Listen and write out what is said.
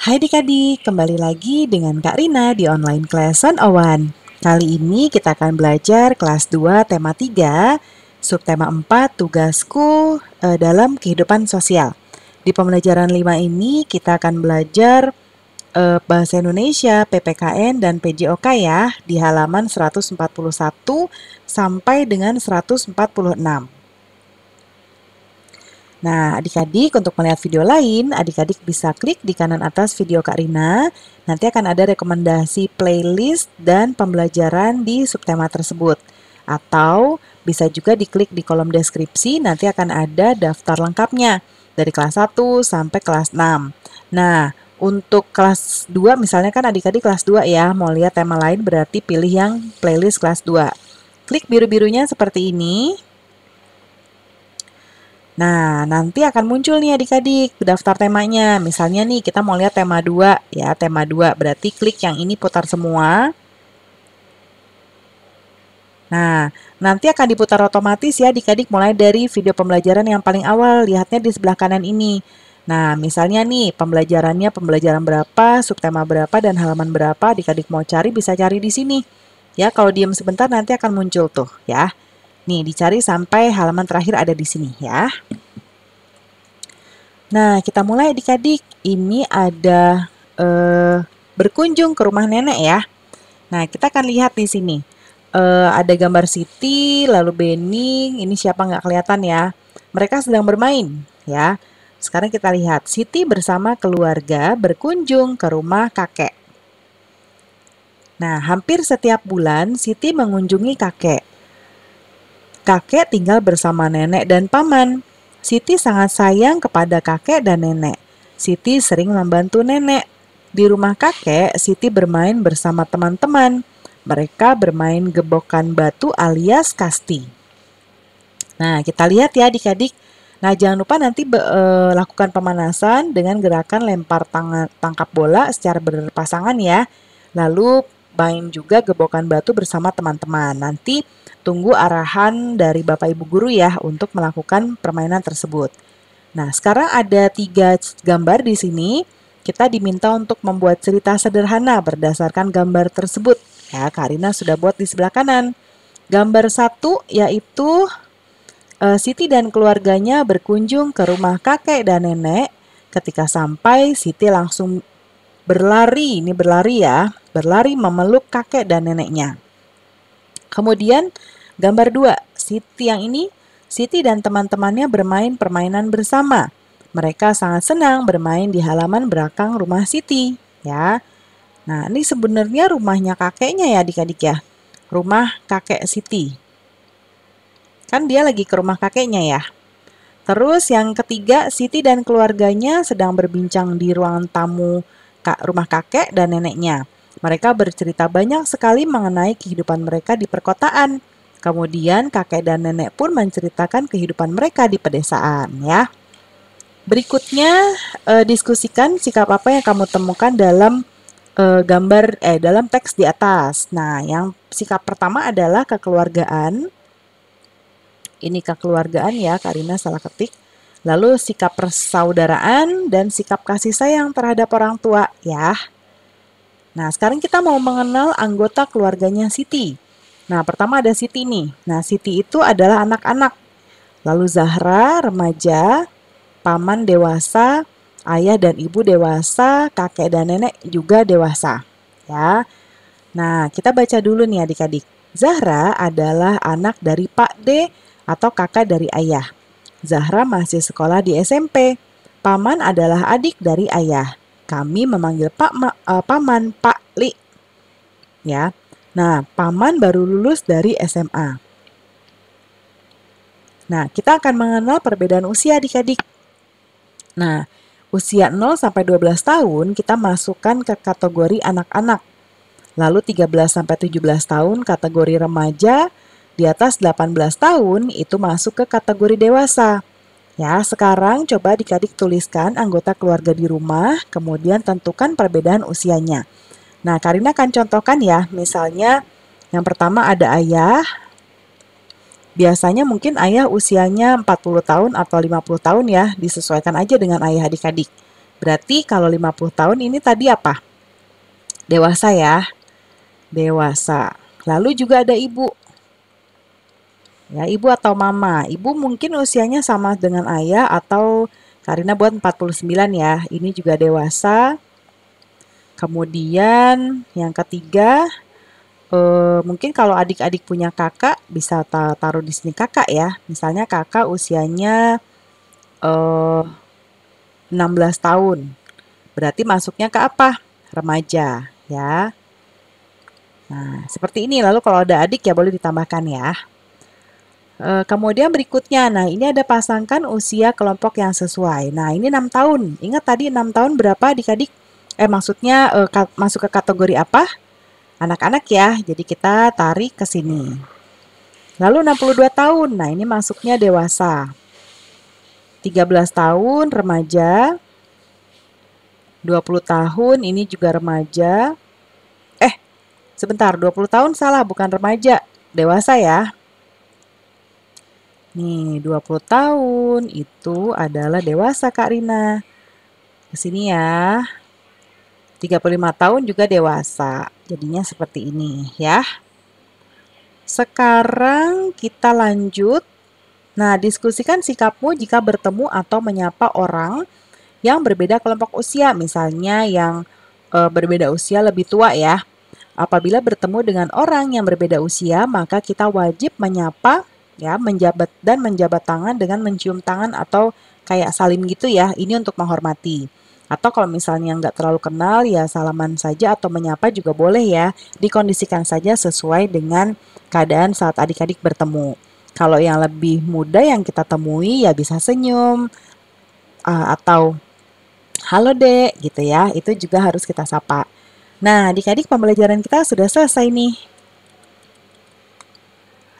Hai adik-adik, kembali lagi dengan Kak Rina di Online Class Owan. Kali ini kita akan belajar kelas 2 tema 3, subtema 4 tugasku e, dalam kehidupan sosial. Di pembelajaran 5 ini kita akan belajar e, bahasa Indonesia, PPKN dan PJOK ya di halaman 141 sampai dengan 146. Nah, adik-adik untuk melihat video lain, adik-adik bisa klik di kanan atas video Kak Rina. Nanti akan ada rekomendasi playlist dan pembelajaran di subtema tersebut. Atau bisa juga diklik di kolom deskripsi, nanti akan ada daftar lengkapnya dari kelas 1 sampai kelas 6. Nah, untuk kelas 2 misalnya kan adik-adik kelas 2 ya, mau lihat tema lain berarti pilih yang playlist kelas 2. Klik biru-birunya seperti ini, Nah, nanti akan muncul nih adik-adik daftar temanya. Misalnya nih kita mau lihat tema 2 ya, tema 2 berarti klik yang ini putar semua. Nah, nanti akan diputar otomatis ya adik-adik mulai dari video pembelajaran yang paling awal, lihatnya di sebelah kanan ini. Nah, misalnya nih pembelajarannya pembelajaran berapa, subtema berapa, dan halaman berapa adik-adik mau cari bisa cari di sini. Ya, kalau diam sebentar nanti akan muncul tuh ya. Nih, dicari sampai halaman terakhir ada di sini ya. Nah, kita mulai adik-adik. Ini ada eh, berkunjung ke rumah nenek ya. Nah, kita akan lihat di sini. Eh, ada gambar Siti, lalu Bening. Ini siapa nggak kelihatan ya. Mereka sedang bermain ya. Sekarang kita lihat Siti bersama keluarga berkunjung ke rumah kakek. Nah, hampir setiap bulan Siti mengunjungi kakek. Kakek tinggal bersama nenek dan paman. Siti sangat sayang kepada kakek dan nenek. Siti sering membantu nenek. Di rumah kakek, Siti bermain bersama teman-teman. Mereka bermain gebokan batu alias kasti. Nah, kita lihat ya adik-adik. Nah, jangan lupa nanti be, e, lakukan pemanasan dengan gerakan lempar tangan, tangkap bola secara berpasangan ya. Lalu main juga gebokan batu bersama teman-teman. Nanti tunggu arahan dari Bapak Ibu guru ya untuk melakukan permainan tersebut. Nah, sekarang ada tiga gambar di sini. Kita diminta untuk membuat cerita sederhana berdasarkan gambar tersebut. Ya, Karina sudah buat di sebelah kanan. Gambar satu yaitu uh, Siti dan keluarganya berkunjung ke rumah kakek dan nenek. Ketika sampai, Siti langsung berlari, ini berlari ya, berlari memeluk kakek dan neneknya. Kemudian gambar dua Siti yang ini, Siti dan teman-temannya bermain permainan bersama. Mereka sangat senang bermain di halaman belakang rumah Siti, ya. Nah, ini sebenarnya rumahnya kakeknya ya adik-adik ya. Rumah kakek Siti. Kan dia lagi ke rumah kakeknya ya. Terus yang ketiga, Siti dan keluarganya sedang berbincang di ruang tamu rumah kakek dan neneknya. Mereka bercerita banyak sekali mengenai kehidupan mereka di perkotaan. Kemudian kakek dan nenek pun menceritakan kehidupan mereka di pedesaan ya. Berikutnya eh, diskusikan sikap apa yang kamu temukan dalam eh, gambar eh dalam teks di atas. Nah, yang sikap pertama adalah kekeluargaan. Ini kekeluargaan ya, Karina salah ketik. Lalu sikap persaudaraan dan sikap kasih sayang terhadap orang tua ya. Nah, sekarang kita mau mengenal anggota keluarganya Siti. Nah, pertama ada Siti nih. Nah, Siti itu adalah anak-anak. Lalu Zahra remaja, paman dewasa, ayah dan ibu dewasa, kakek dan nenek juga dewasa. Ya. Nah, kita baca dulu nih adik-adik. Zahra adalah anak dari Pak D atau kakak dari ayah. Zahra masih sekolah di SMP. Paman adalah adik dari ayah. Kami memanggil Pak Ma, uh, Paman Pak Li. Ya. Nah, paman baru lulus dari SMA. Nah, kita akan mengenal perbedaan usia adik-adik. Nah, usia 0 sampai 12 tahun kita masukkan ke kategori anak-anak. Lalu 13 sampai 17 tahun kategori remaja, di atas 18 tahun itu masuk ke kategori dewasa. Ya, sekarang coba dikadik tuliskan anggota keluarga di rumah, kemudian tentukan perbedaan usianya. Nah, Karina akan contohkan ya, misalnya yang pertama ada ayah. Biasanya mungkin ayah usianya 40 tahun atau 50 tahun ya, disesuaikan aja dengan ayah adik-adik. Berarti kalau 50 tahun ini tadi apa? Dewasa ya. Dewasa. Lalu juga ada ibu ya ibu atau mama. Ibu mungkin usianya sama dengan ayah atau Karina buat 49 ya. Ini juga dewasa. Kemudian yang ketiga eh, mungkin kalau adik-adik punya kakak bisa taruh di sini kakak ya. Misalnya kakak usianya eh, 16 tahun. Berarti masuknya ke apa? Remaja ya. Nah, seperti ini. Lalu kalau ada adik ya boleh ditambahkan ya. Eh, kemudian berikutnya, nah ini ada pasangkan usia kelompok yang sesuai. Nah ini 6 tahun. Ingat tadi 6 tahun berapa adik-adik? Eh maksudnya e, masuk ke kategori apa? Anak-anak ya, jadi kita tarik ke sini. Lalu 62 tahun, nah ini masuknya dewasa. 13 tahun remaja, 20 tahun ini juga remaja. Eh, sebentar, 20 tahun salah, bukan remaja, dewasa ya. Nih, 20 tahun itu adalah dewasa Kak Rina. Kesini ya. 35 tahun juga dewasa. Jadinya seperti ini ya. Sekarang kita lanjut. Nah, diskusikan sikapmu jika bertemu atau menyapa orang yang berbeda kelompok usia, misalnya yang e, berbeda usia lebih tua ya. Apabila bertemu dengan orang yang berbeda usia, maka kita wajib menyapa ya menjabat dan menjabat tangan dengan mencium tangan atau kayak salim gitu ya ini untuk menghormati atau kalau misalnya nggak terlalu kenal ya salaman saja atau menyapa juga boleh ya dikondisikan saja sesuai dengan keadaan saat adik-adik bertemu kalau yang lebih muda yang kita temui ya bisa senyum uh, atau halo dek gitu ya itu juga harus kita sapa nah adik-adik pembelajaran kita sudah selesai nih